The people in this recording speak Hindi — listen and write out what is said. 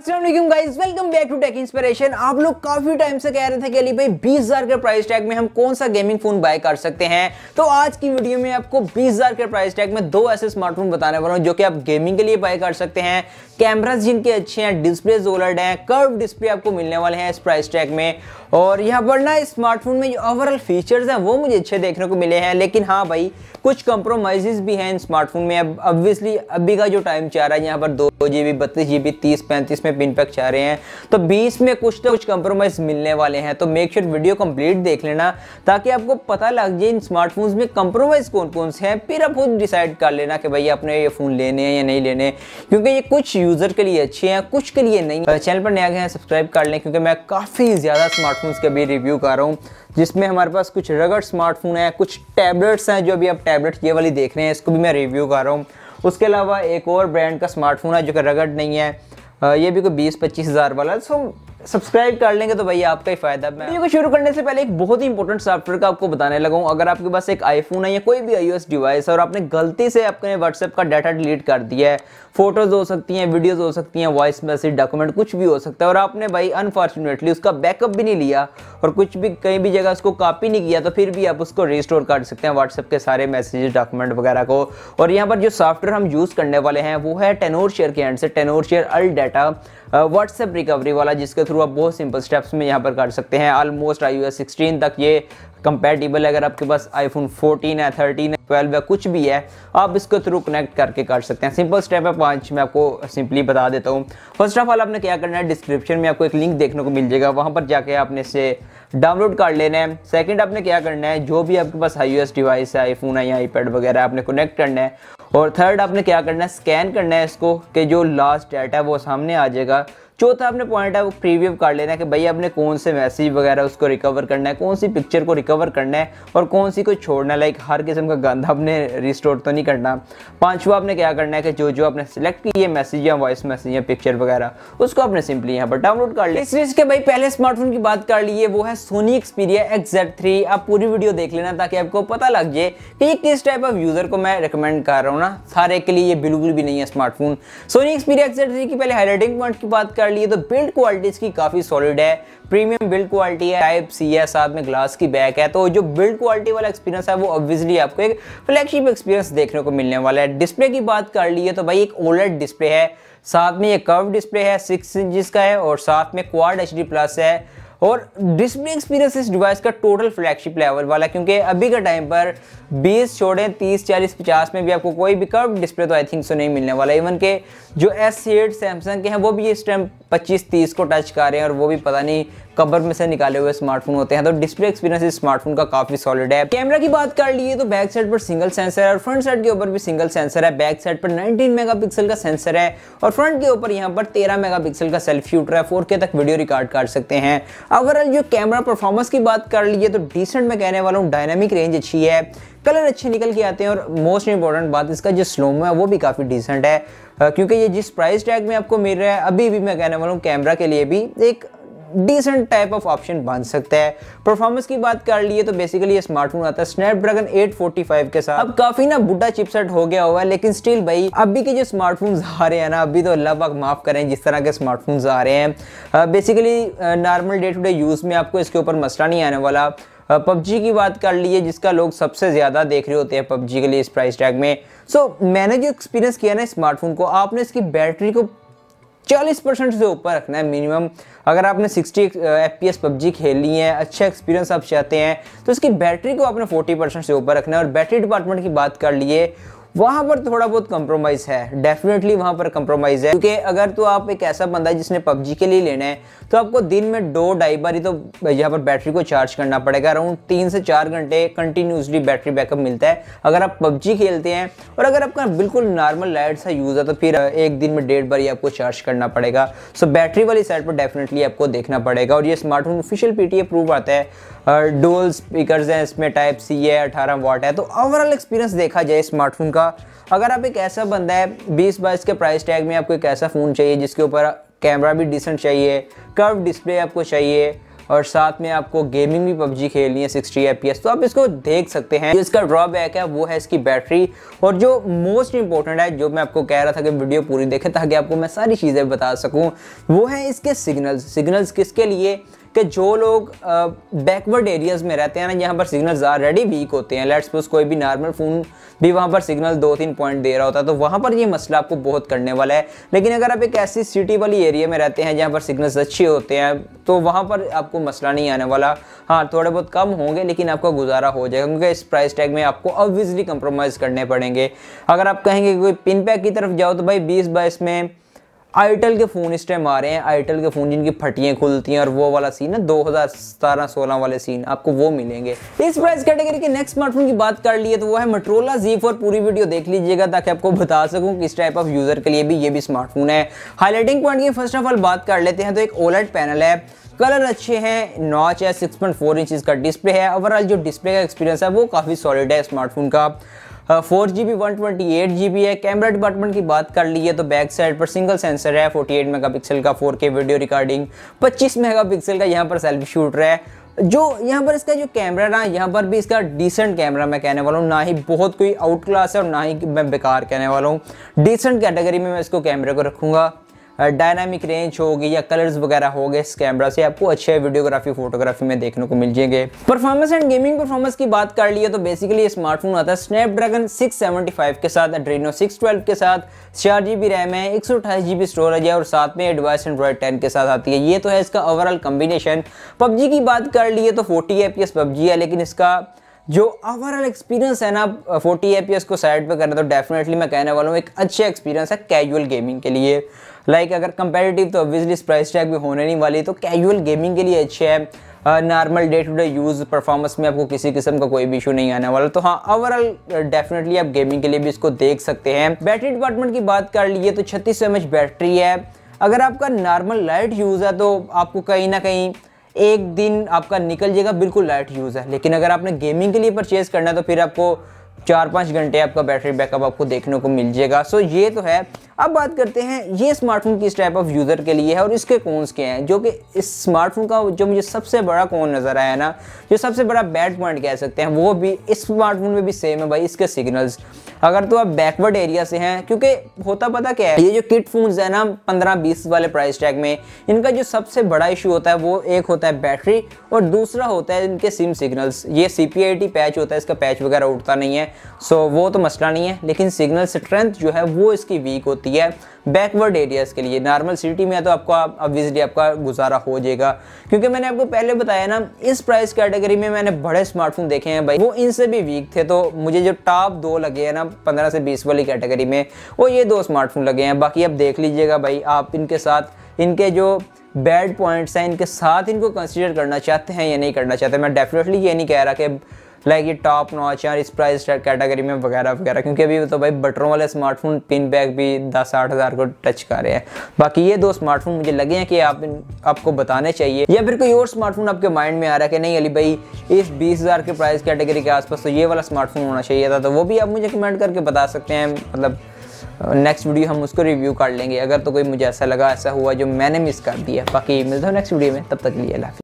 Aslam guys welcome back to tech inspiration आप लोग काफी टाइम से कह रहे थे कि अली भाई 20000 के प्राइस टैग में हम कौन सा गेमिंग फोन बाय कर सकते हैं तो आज की वीडियो में आपको 20000 के प्राइस टैग में दो ऐसे स्मार्टफोन बताने वाला हूँ जो कि आप गेमिंग के लिए बाय कर सकते हैं कैमराज जिनके अच्छे हैं डिस्प्ले ओलर्ड हैं कर्व डिस्प्ले आपको मिलने वाले हैं इस प्राइस टैग में और यहाँ पर ना स्मार्टफोन में जो ओवरऑल फीचर्स हैं वो मुझे अच्छे देखने को मिले हैं लेकिन हाँ भाई कुछ कंप्रोमाइजेस भी हैं इन स्मार्टफोन में अब ऑब्वियसली अभी का जो टाइम चाह रहा है यहाँ पर दो जी बी बत्तीस जी बी तीस पैंतीस में में पिन पैक चाह रहे हैं तो बीस में कुछ ना कुछ कंप्रोमाइज मिलने वाले हैं तो make sure sure video complete देख लेना ताकि आपको पता लग जाए इन स्मार्टफोन्स में कंप्रोमाइज कौन कौन से हैं फिर आप खुद डिसाइड कर लेना कि भाई आपने ये फ़ोन लेने हैं या नहीं लेने क्योंकि ये कुछ यूज़र के लिए अच्छे हैं कुछ के लिए नहीं चैनल पर नया गया है सब्सक्राइब कर लें क्योंकि मैं काफ़ी ज़्यादा स्मार्टफोन्स के भी रिव्यू कर रहा हूँ जिसमें हमारे पास कुछ रगड़ स्मार्टफोन है कुछ टैबलेट्स हैं जो अभी आप टैबलेट ये वाली देख रहे हैं इसको भी मैं रिव्यू कर रहा हूँ उसके अलावा एक और ब्रांड का स्मार्टफोन है जो कि रगड़ नहीं है ये भी कोई बीस पच्चीस हज़ार वाला सो सब्सक्राइब कर लेंगे तो भैया आपका ही फायदा वीडियो को शुरू करने से पहले एक बहुत ही इंपॉर्टेंट सॉफ्टवेयर का आपको बताने लगा अगर आपके पास एक आईफोन है या कोई भी आईओएस डिवाइस है और आपने गलती से अपने व्हाट्सएप का डाटा डिलीट कर दिया है फोटोज हो सकती हैं वीडियोज हो सकती हैं वॉइस मैसेज डॉक्यूमेंट कुछ भी हो सकता है और आपने भाई अनफॉर्चुनेटली उसका बैकअप भी नहीं लिया और कुछ भी कहीं भी जगह उसको कॉपी नहीं किया तो फिर भी आप उसको रिस्टोर कर सकते हैं व्हाट्सएप के सारे मैसेजेस डॉक्यूमेंट वगैरह को और यहाँ पर जो सॉफ्टवेयर हम यूज़ करने वाले हैं वो है टेनोर शेयर के एंड से Tenorshare UltData WhatsApp recovery वाला जिसके थ्रू आप बहुत सिंपल स्टेप्स में यहाँ पर कर सकते हैं ऑलमोस्ट आई यू तक ये कंपेटेबल अगर आपके पास आईफोन 14 है 13 है 12 है कुछ भी है आप इसको थ्रू कनेक्ट करके कर सकते हैं सिंपल स्टेप है पाँच मैं आपको सिंपली बता देता हूँ फर्स्ट ऑफ ऑल आपने क्या करना है डिस्क्रिप्शन में आपको एक लिंक देखने को मिल जाएगा वहाँ पर जाके आपने इसे डाउनलोड कर लेना है सेकंड आपने क्या करना है जो भी आपके पास आई डिवाइस है आईफोन है या आईपैड वगैरह आपने कनेक्ट करना है और थर्ड आपने क्या करना है स्कैन करना है इसको कि जो लास्ट डाटा है वो सामने आ जाएगा चौथा आपने पॉइंट है वो प्रीव्यू कर लेना है कि भाई आपने कौन से मैसेज वगैरह उसको रिकवर करना है कौन सी पिक्चर को रिकवर करना है और कौन सी को छोड़ना है लाइक हर किस्म का गंद आपने रिस्टोर तो नहीं करना पांचवा आपने क्या करना है कि जो जो आपने सेलेक्ट किए मैसेज या वॉइस मैसेज या पिक्चर वगैरह उसको आपने सिंपली यहाँ पर डाउनलोड कर लिया इस के भाई पहले स्मार्टफोन की बात कर लिए वो है सोनी एक्सपीरिया एक्जेट थ्री आप पूरी वीडियो देख लेना ताकि आपको पता लग जाए कि ये किस टाइप ऑफ यूज़र को मैं रिकमेंड कर रहा हूँ ना सारे के लिए ये बिल्कुल भी नहीं है smartphone Sony Xperia XZ three की पहले हाईलाइटिंग पॉइंट की बात कर कर लिए तो बिल्ड क्वालिटी इसकी काफ़ी सॉलिड है प्रीमियम बिल्ड क्वालिटी है टाइप सी है साथ में ग्लास की बैक है तो जो बिल्ड क्वालिटी वाला एक्सपीरियंस है वो ऑब्वियसली आपको एक फ्लैगशिप एक्सपीरियंस देखने को मिलने वाला है डिस्प्ले की बात कर लिए तो भाई एक ओलेट डिस्प्ले है साथ में ये कर्व डिस्प्ले है सिक्स इंच का है और साथ में क्वाड एच प्लस है और डिस्प्ले एक्सपीरियंस इस डिवाइस का टोटल फ्लैगशिप लेवल वाला क्योंकि अभी के टाइम पर 20 छोड़ें 30 40 50 में भी आपको कोई भी कर्व डिस्प्ले तो आई थिंक सो नहीं मिलने वाला इवन के जो एस एट सैमसंग के हैं वो भी इस टाइम पच्चीस तीस को टच कर रहे हैं और वो भी पता नहीं कबर में से निकाले हुए स्मार्टफोन होते हैं तो डिस्प्ले एक्सपीरियंस इस स्मार्टफोन का काफी सॉलिड है कैमरा की बात कर लिए तो बैक साइड पर सिंगल सेंसर है और फ्रंट साइड के ऊपर भी सिंगल सेंसर है बैक साइड पर 19 मेगापिक्सल का सेंसर है और फ्रंट के ऊपर यहाँ पर तेरह मेगा का सेल्फी शूटर है फोर तक वीडियो रिकॉर्ड कर सकते हैं ओवरऑल जो कैमरा परफॉर्मेंस की बात कर लिए तो डिसेंट मैं कहने वाला हूँ डायनामिक रेंज अच्छी है कलर अच्छे निकल के आते हैं और मोस्ट इंपॉर्टेंट बात इसका जो स्लोमो है वो भी काफ़ी डिसेंट है क्योंकि ये जिस प्राइस टैग में आपको मिल रहा है अभी भी मैं कहने वाला हूँ कैमरा के लिए भी एक डिसेंट टाइप ऑफ ऑप्शन बन सकता है परफॉर्मेंस की बात कर लिए तो बेसिकली ये स्मार्टफोन आता है स्नैपड्रैगन 845 के साथ अब काफी ना बुढ़ा चिपसेट हो गया हुआ है लेकिन स्टिल भाई अभी के जो स्मार्टफोन आ रहे हैं ना अभी तो अल्लाह पाक माफ करें जिस तरह के स्मार्टफोन आ रहे हैं basically normal day to day use में आपको इसके ऊपर मसला नहीं आने वाला पबजी की बात कर लीजिए जिसका लोग सबसे ज़्यादा देख रहे होते हैं पबजी के लिए इस प्राइस टैग में सो so, मैंने जो एक्सपीरियंस किया ना स्मार्टफोन को आपने इसकी बैटरी को चालीस परसेंट से ऊपर रखना है मिनिमम अगर आपने sixty F P S PUBG खेली है अच्छा एक्सपीरियंस आप चाहते हैं तो इसकी बैटरी को आपने फोर्टी परसेंट से ऊपर रखना है और बैटरी डिपार्टमेंट की बात कर लिए वहां पर थोड़ा बहुत कंप्रोमाइज है डेफिनेटली वहां पर कंप्रोमाइज है क्योंकि अगर तो आप एक ऐसा बंदा है जिसने पबजी के लिए लेना है तो आपको दिन में दो ढाई बार ही तो यहाँ पर बैटरी को चार्ज करना पड़ेगा अराउंड तीन से चार घंटे कंटिन्यूसली बैटरी बैकअप मिलता है अगर आप पबजी खेलते हैं और अगर आपका बिल्कुल नॉर्मल लाइट सा यूज़ है तो फिर एक दिन में डेढ़ बार ही आपको चार्ज करना पड़ेगा सो बैटरी वाली साइड पर डेफिनेटली आपको देखना पड़ेगा और ये smartphone official P T proof आता है डोल स्पीकर हैं इसमें टाइप सी है अठारह वॉट है तो ओवरऑल एक्सपीरियंस देखा जाए स्मार्टफोन का का अगर आप एक ऐसा बंदा है बीस बाईस के प्राइस टैग में आपको एक ऐसा फ़ोन चाहिए जिसके ऊपर कैमरा भी डिसेंट चाहिए कर्व डिस्प्ले आपको चाहिए और साथ में आपको गेमिंग भी पबजी खेलनी है सिक्सटी एफ तो आप इसको देख सकते हैं इसका ड्रॉबैक है वो है इसकी बैटरी और जो मोस्ट इंपॉर्टेंट है जो मैं आपको कह रहा था कि वीडियो पूरी देखें ताकि आपको मैं सारी चीज़ें बता सकूं वो है इसके सिग्नल्स सिग्नल्स किसके लिए कि जो लोग बैकवर्ड एरियाज़ में रहते हैं ना यहाँ पर सिग्नल ऑलरेडी वीक होते हैं लेट्स सपोज कोई भी नॉर्मल फ़ोन भी वहाँ पर सिग्नल दो तीन पॉइंट दे रहा होता है तो वहाँ पर ये मसला आपको बहुत करने वाला है लेकिन अगर आप एक ऐसी सिटी वाली एरिया में रहते हैं जहाँ पर सिग्नल्स अच्छे होते हैं तो वहाँ पर आपको मसला नहीं आने वाला हाँ थोड़े बहुत कम होंगे लेकिन आपका गुजारा हो जाएगा क्योंकि इस प्राइस टैग में आपको ऑब्वियसली कंप्रोमाइज़ करने पड़ेंगे अगर आप कहेंगे कोई पिन पैक की तरफ जाओ तो भाई बीस बाईस में आईटेल के फ़ोन इस टाइम आ रहे हैं आईटेल के फ़ोन जिनकी फटियाँ खुलती हैं और वो वाला सीन है दो हज़ार सतारह सोलह वाले सीन आपको वो मिलेंगे इस प्राइस कैटेगरी के नेक्स्ट स्मार्टफोन की बात कर लिए तो वो है मट्रोला जी फोर पूरी वीडियो देख लीजिएगा ताकि आपको बता सकूँ किस टाइप ऑफ यूज़र के लिए भी ये भी स्मार्टफोन है हाईलाइटिंग पॉइंट की फर्स्ट ऑफ ऑल बात कर लेते हैं तो एक ओलेट पैनल है कलर अच्छे हैं नॉच है सिक्स फोर इंच इसका डिस्प्ले है ओवरऑल जो डिस्प्ले का एक्सपीरियंस है वो काफ़ी सॉलिड है स्मार्टफोन का four G B one twenty eight G B है कैमरा डिपार्टमेंट की बात कर ली है तो बैक साइड पर सिंगल सेंसर है फोर्टी एट मेगा पिक्सल का फोर के वीडियो रिकॉर्डिंग पच्चीस मेगा पिक्सल का यहाँ पर सेल्फी शूट रहा है जो यहाँ पर इसका जो कैमरा ना यहाँ पर भी इसका डिसेंट कैमरा मैं कहने वाला हूँ ना ही बहुत कोई आउट क्लास है और ना ही मैं बेकार कहने वाला हूँ डिसेंट कैटेगरी में मैं इसको कैमरे को रखूँगा डायनामिक रेंज होगी या कलर्स वगैरह हो गए इस कैमरा से आपको अच्छे वीडियोग्राफी फोटोग्राफी में देखने को मिल जाएंगे परफॉर्मेंस एंड गेमिंग परफॉर्मेंस की बात कर लिए तो बेसिकली स्मार्टफोन आता है स्नैपड्रैगन 675 के साथ एड्रीनो 612 के साथ चार जी रैम है एक सौ स्टोरेज है और साथ में एडवाइस एंड्रॉयड टेन के साथ आती है ये तो है इसका ओवरऑल कम्बिनेशन पबजी की बात कर लिए तो फोर्टी एफ पबजी है लेकिन इसका जो ओवरऑल एक्सपीरियंस है ना 40 ए को साइड पे करें तो डेफिनेटली मैं कहने वाला हूँ एक अच्छे एक्सपीरियंस है कैजुअल गेमिंग के लिए लाइक like, अगर कंपेरेटिव तो ऑब्वियसली प्राइस टैग भी होने नहीं वाली तो कैजुअल गेमिंग के लिए अच्छे है normal day to day use performance में आपको किसी किस्म का कोई भी इशू नहीं आने वाला तो हाँ ओवरऑल डेफिनेटली आप गेमिंग के लिए भी इसको देख सकते हैं बैटरी डिपार्टमेंट की बात कर लिए तो छत्तीस सौ बैटरी है अगर आपका नॉर्मल लाइट यूज़ है तो आपको कहीं ना कहीं एक दिन आपका निकल जाएगा बिल्कुल लाइट यूज़ है लेकिन अगर आपने गेमिंग के लिए परचेज़ करना है तो फिर आपको चार पाँच घंटे आपका बैटरी बैकअप आपको देखने को मिल जाएगा सो ये तो है अब बात करते हैं ये स्मार्टफोन किस टाइप ऑफ यूज़र के लिए है और इसके कौनस के हैं जो कि इस स्मार्टफोन का जो मुझे सबसे बड़ा कौन नज़र आया ना जो सबसे बड़ा बैड पॉइंट कह सकते हैं वो भी इस स्मार्टफोन में भी सेम है भाई इसके सिग्नल्स अगर तो आप बैकवर्ड एरिया से हैं क्योंकि होता पता क्या है ये जो किट फोन्स है ना पंद्रह बीस वाले प्राइस टैग में इनका जो सबसे बड़ा इशू होता है वो एक होता है बैटरी और दूसरा होता है इनके सिम सिग्नल्स ये सी पैच होता है इसका पैच वगैरह उठता नहीं है सो so, वो तो मसला नहीं है लेकिन सिग्नल स्ट्रेंथ जो है वो इसकी वीक होती है बैकवर्ड एरियाज़ के लिए नॉर्मल सिटी में तो आपको ऑब्वियसली आपका गुजारा हो जाएगा क्योंकि मैंने आपको पहले बताया ना इस प्राइस कैटेगरी में मैंने बड़े स्मार्टफोन देखे हैं भाई वो इनसे भी वीक थे तो मुझे जो टॉप दो लगे हैं ना पंद्रह से बीस वाली कैटेगरी में वो ये दो स्मार्टफोन लगे हैं बाकी आप देख लीजिएगा भाई आप इनके साथ इनके जो बैड पॉइंट्स हैं इनके साथ इनको कंसिडर करना चाहते हैं या नहीं करना चाहते मैं डेफिनेटली ये नहीं कह रहा कि लाइक ये टॉप नॉच यार इस प्राइस कैटेगरी में वगैरह वगैरह क्योंकि अभी तो भाई बटरों वाले स्मार्टफोन पिन बैग भी दस आठ हज़ार को टच कर रहे हैं बाकी ये दो स्मार्टफोन मुझे लगे हैं कि आप आपको बताने चाहिए या फिर कोई और स्मार्टफोन आपके माइंड में आ रहा है कि नहीं अली भाई इस बीस हज़ार के प्राइस कैटेगरी के आसपास तो ये वाला स्मार्टफोन होना चाहिए था तो वो भी आप मुझे कमेंट करके बता सकते हैं मतलब नेक्स्ट वीडियो हम उसको रिव्यू कर लेंगे अगर तो कोई मुझे ऐसा लगा ऐसा हुआ जो मैंने मिस कर दिया बाकी मिलता हूँ नेक्स्ट वीडियो में तब तक लिए लाफी